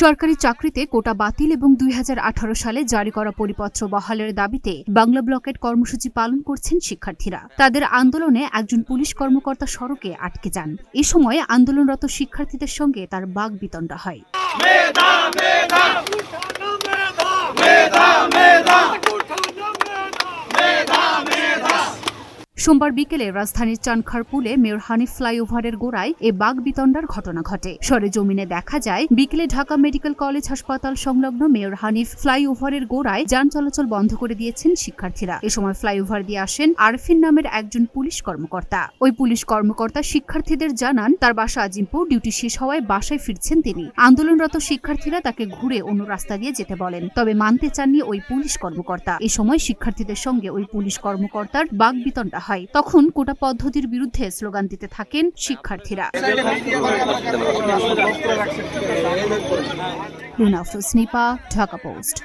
সরকারি চাকরিতে কোটা বাতিল এবং দুই সালে জারি করা পরিপত্র বহালের দাবিতে বাংলা ব্লকের কর্মসূচি পালন করছেন শিক্ষার্থীরা তাদের আন্দোলনে একজন পুলিশ কর্মকর্তা সড়কে আটকে যান এ সময় আন্দোলনরত শিক্ষার্থীদের সঙ্গে তার বাঘ বিতণ্ডা হয় সোমবার বিকেলে রাজধানীর চানখারপুলে মেয়র হানিফ ফ্লাইওভারের গোড়ায় এ বাঘ বিতণ্ডার ঘটনা ঘটে সরেজমিনে দেখা যায় বিকেলে ঢাকা মেডিকেল কলেজ হাসপাতাল সংলগ্ন মেয়র হানিফ ফ্লাইওভারের গোড়ায় যান চলাচল বন্ধ করে দিয়েছেন শিক্ষার্থীরা এ সময় ফ্লাইওভার দিয়ে আসেন আরফিন নামের একজন পুলিশ কর্মকর্তা ওই পুলিশ কর্মকর্তা শিক্ষার্থীদের জানান তার বাসা আজিমপুর ডিউটি শেষ হওয়ায় বাসায় ফিরছেন তিনি আন্দোলনরত শিক্ষার্থীরা তাকে ঘুরে অন্য রাস্তা দিয়ে যেতে বলেন তবে মানতে চাননি ওই পুলিশ কর্মকর্তা এ সময় শিক্ষার্থীদের সঙ্গে ওই পুলিশ কর্মকর্তার বাঘ বিতণ্ডা হয় হয় তখন কোটা পদ্ধতির বিরুদ্ধে স্লোগান দিতে থাকেন শিক্ষার্থীরা ঢাকা পোস্ট